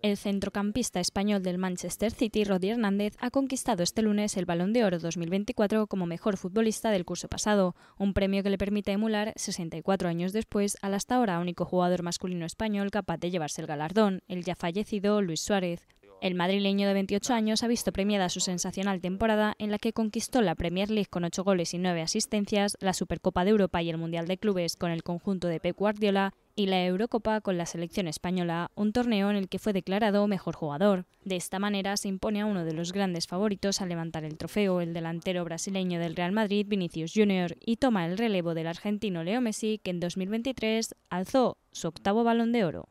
El centrocampista español del Manchester City, Rodi Hernández, ha conquistado este lunes el Balón de Oro 2024 como mejor futbolista del curso pasado, un premio que le permite emular, 64 años después, al hasta ahora único jugador masculino español capaz de llevarse el galardón, el ya fallecido Luis Suárez. El madrileño de 28 años ha visto premiada su sensacional temporada en la que conquistó la Premier League con 8 goles y 9 asistencias, la Supercopa de Europa y el Mundial de Clubes con el conjunto de Pep Guardiola y la Eurocopa con la selección española, un torneo en el que fue declarado mejor jugador. De esta manera se impone a uno de los grandes favoritos a levantar el trofeo, el delantero brasileño del Real Madrid, Vinicius Jr., y toma el relevo del argentino Leo Messi, que en 2023 alzó su octavo balón de oro.